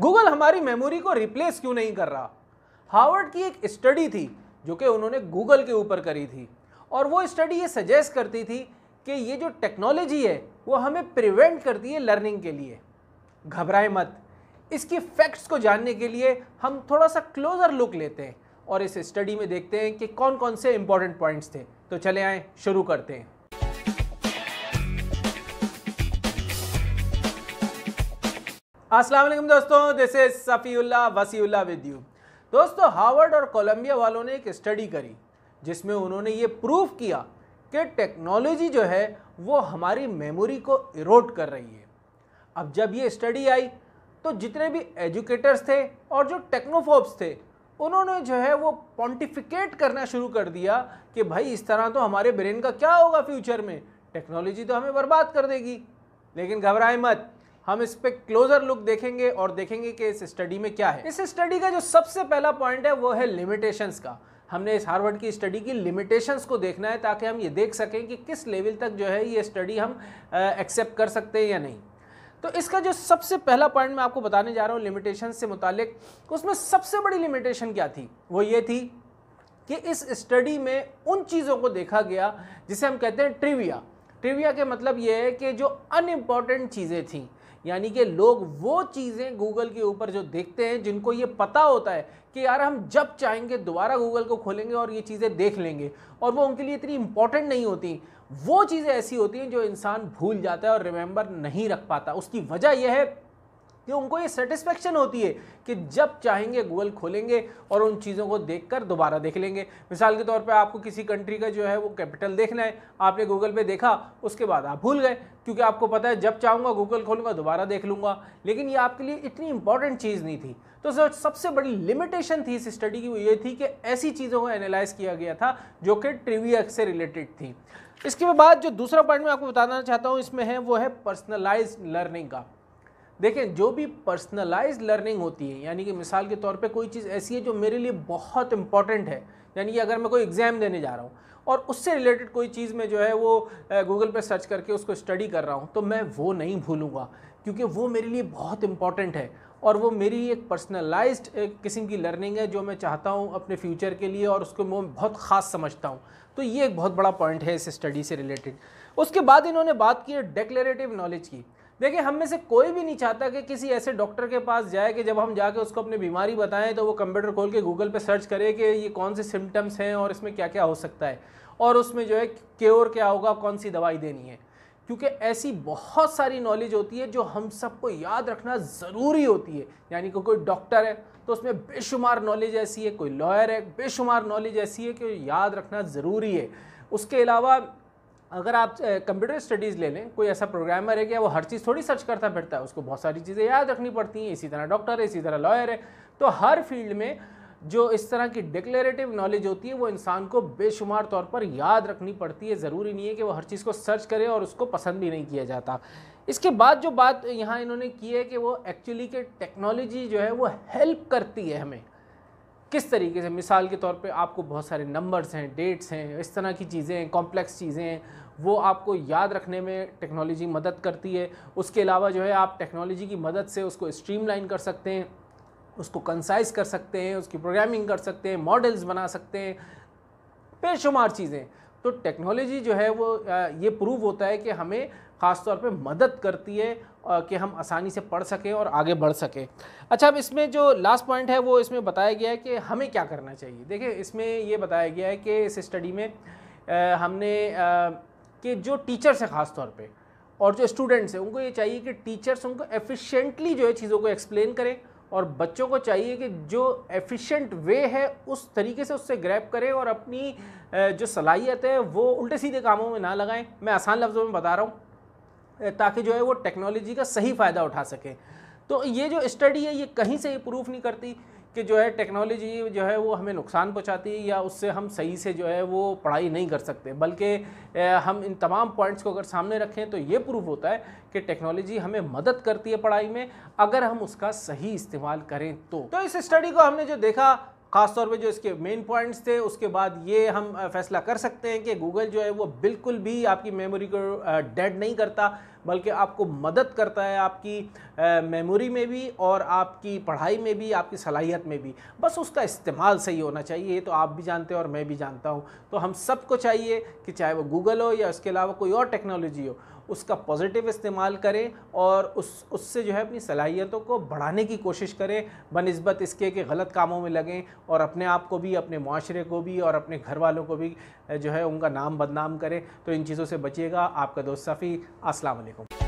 Google हमारी memory को replace क्यों नहीं कर रहा हार्वर्ड की एक स्टडी थी जो कि उन्होंने गूगल के ऊपर करी थी और वो स्टडी ये सजेस्ट करती थी कि ये जो टेक्नोलॉजी है वो हमें प्रिवेंट करती है लर्निंग के लिए घबराए मत इसकी फैक्ट्स को जानने के लिए हम थोड़ा सा क्लोज़र लुक लेते हैं और इस स्टडी में देखते हैं कि कौन कौन से इंपॉर्टेंट पॉइंट्स थे तो चले आएँ शुरू करते हैं अस्सलाम वालेकुम दोस्तों this is Safiullah Wasiullah with you दोस्तों हार्वर्ड और कोलंबिया वालों ने एक स्टडी करी जिसमें उन्होंने ये प्रूफ किया कि टेक्नोलॉजी जो है वो हमारी मेमोरी को इरोड कर रही है अब जब ये स्टडी आई तो जितने भी एजुकेटर्स थे और जो टेक्नोफोब्स थे उन्होंने जो है वो पॉन्टिफिकेट करना शुरू कर दिया कि भाई इस तरह तो हमारे ब्रेन का क्या होगा फ्यूचर में टेक्नोलॉजी तो हमें बर्बाद कर देगी लेकिन घबराए मत हम इस पर क्लोजर लुक देखेंगे और देखेंगे कि इस स्टडी में क्या है इस स्टडी का जो सबसे पहला पॉइंट है वो है लिमिटेशंस का हमने इस हार्वर्ड की स्टडी की लिमिटेशंस को देखना है ताकि हम ये देख सकें कि किस लेवल तक जो है ये स्टडी हम एक्सेप्ट कर सकते हैं या नहीं तो इसका जो सबसे पहला पॉइंट मैं आपको बताने जा रहा हूँ लिमिटेशन से मुतालिक उसमें सबसे बड़ी लिमिटेशन क्या थी वो ये थी कि इस स्टडी में उन चीज़ों को देखा गया जिसे हम कहते हैं ट्रिविया ट्रिविया के मतलब ये है कि जो अनइम्पॉर्टेंट चीज़ें थीं यानी कि लोग वो चीज़ें गूगल के ऊपर जो देखते हैं जिनको ये पता होता है कि यार हम जब चाहेंगे दोबारा गूगल को खोलेंगे और ये चीज़ें देख लेंगे और वो उनके लिए इतनी इंपॉर्टेंट नहीं होती वो चीज़ें ऐसी होती हैं जो इंसान भूल जाता है और रिमेंबर नहीं रख पाता उसकी वजह यह है कि उनको ये सेटिस्फेक्शन होती है कि जब चाहेंगे गूगल खोलेंगे और उन चीज़ों को देखकर दोबारा देख लेंगे मिसाल के तौर पर आपको किसी कंट्री का जो है वो कैपिटल देखना है आपने गूगल पे देखा उसके बाद आप भूल गए क्योंकि आपको पता है जब चाहूँगा गूगल खोलूँगा दोबारा देख लूँगा लेकिन ये आपके लिए इतनी इंपॉर्टेंट चीज़ नहीं थी तो सर सबसे बड़ी लिमिटेशन थी इस स्टडी की वो ये थी कि ऐसी चीज़ों को एनालाइज किया गया था जो कि ट्रिविया से रिलेटेड थी इसके बाद जो दूसरा पॉइंट मैं आपको बताना चाहता हूँ इसमें है वो है पर्सनलाइज लर्निंग का देखें जो भी पर्सनलाइज लर्निंग होती है यानी कि मिसाल के तौर पे कोई चीज़ ऐसी है जो मेरे लिए बहुत इंपॉर्टेंट है यानी कि अगर मैं कोई एग्ज़ाम देने जा रहा हूँ और उससे रिलेटेड कोई चीज़ में जो है वो गूगल पे सर्च करके उसको स्टडी कर रहा हूँ तो मैं वो नहीं भूलूँगा क्योंकि वो मेरे लिए बहुत इंपॉर्टेंट है और वो मेरी एक पर्सनलाइज्ड किस्म की लर्निंग है जो मैं चाहता हूँ अपने फ्यूचर के लिए और उसको मैं बहुत ख़ास समझता हूँ तो ये एक बहुत बड़ा पॉइंट है इस स्टडी से रिलेटेड उसके बाद इन्होंने बात की है डेक्लेरेटिव नॉलेज की देखिए हम में से कोई भी नहीं चाहता कि किसी ऐसे डॉक्टर के पास जाए कि जब हम जाके उसको अपनी बीमारी बताएं तो वो कंप्यूटर खोल के गूगल पे सर्च करे कि ये कौन से सिम्टम्स हैं और इसमें क्या क्या हो सकता है और उसमें जो है क्योर क्या होगा कौन सी दवाई देनी है क्योंकि ऐसी बहुत सारी नॉलेज होती है जो हम सबको याद रखना ज़रूरी होती है यानी कि कोई डॉक्टर है तो उसमें बेशुमार नॉलेज ऐसी है कोई लॉयर है बेशुमार नॉलेज ऐसी है कि याद रखना ज़रूरी है उसके अलावा अगर आप कंप्यूटर स्टडीज़ ले लें कोई ऐसा प्रोग्रामर है कि वो हर चीज़ थोड़ी सर्च करता फिरता है उसको बहुत सारी चीज़ें याद रखनी पड़ती हैं इसी तरह डॉक्टर है इसी तरह लॉयर है तो हर फील्ड में जो इस तरह की डिक्लेरेटिव नॉलेज होती है वो इंसान को बेशुमार तौर पर याद रखनी पड़ती है ज़रूरी नहीं है कि वो हर चीज़ को सर्च करे और उसको पसंद भी नहीं किया जाता इसके बाद जो बात यहाँ इन्होंने की है कि वो एक्चुअली के टेक्नोलॉजी जो है वो हेल्प करती है हमें किस तरीके से मिसाल के तौर पे आपको बहुत सारे नंबर्स हैं डेट्स हैं इस तरह की चीज़ें हैं कॉम्प्लेक्स चीज़ें हैं वो आपको याद रखने में टेक्नोलॉजी मदद करती है उसके अलावा जो है आप टेक्नोलॉजी की मदद से उसको स्ट्रीमलाइन कर सकते हैं उसको कंसाइज कर सकते हैं उसकी प्रोग्रामिंग कर सकते हैं मॉडल्स बना सकते हैं बेशुमार चीज़ें तो टेक्नोलॉजी जो है वो ये प्रूव होता है कि हमें ख़ास तौर पे मदद करती है कि हम आसानी से पढ़ सकें और आगे बढ़ सकें अच्छा अब इसमें जो लास्ट पॉइंट है वो इसमें बताया गया है कि हमें क्या करना चाहिए देखिए इसमें ये बताया गया है कि इस स्टडी में हमने कि जो टीचर्स हैं ख़ास तौर पर और जो स्टूडेंट्स हैं उनको ये चाहिए कि टीचर्स उनको एफ़िशेंटली जो है चीज़ों को एक्सप्लेन करें और बच्चों को चाहिए कि जो एफिशिएंट वे है उस तरीके से उससे ग्रैप करें और अपनी जो सलाहियत है वो उल्टे सीधे कामों में ना लगाएं मैं आसान लफ्ज़ों में बता रहा हूँ ताकि जो है वो टेक्नोलॉजी का सही फ़ायदा उठा सकें तो ये जो स्टडी है ये कहीं से ये प्रूफ नहीं करती कि जो है टेक्नोलॉजी जो है वो हमें नुकसान पहुंचाती है या उससे हम सही से जो है वो पढ़ाई नहीं कर सकते बल्कि हम इन तमाम पॉइंट्स को अगर सामने रखें तो ये प्रूफ होता है कि टेक्नोलॉजी हमें मदद करती है पढ़ाई में अगर हम उसका सही इस्तेमाल करें तो, तो इस स्टडी को हमने जो देखा ख़ासतौर पे जो इसके मेन पॉइंट्स थे उसके बाद ये हम फैसला कर सकते हैं कि गूगल जो है वो बिल्कुल भी आपकी मेमोरी को डेड नहीं करता बल्कि आपको मदद करता है आपकी मेमोरी में भी और आपकी पढ़ाई में भी आपकी सलाहियत में भी बस उसका इस्तेमाल सही होना चाहिए ये तो आप भी जानते हैं और मैं भी जानता हूँ तो हम सबको चाहिए कि चाहे वो गूगल हो या उसके अलावा कोई और टेक्नोलॉजी हो उसका पॉजिटिव इस्तेमाल करें और उस उससे जो है अपनी सलाहियतों को बढ़ाने की कोशिश करें बनस्बत इसके कि गलत कामों में लगें और अपने आप को भी अपने माशरे को भी और अपने घर वालों को भी जो है उनका नाम बदनाम करें तो इन चीज़ों से बचिएगा आपका दोस्त सफ़ी असलकम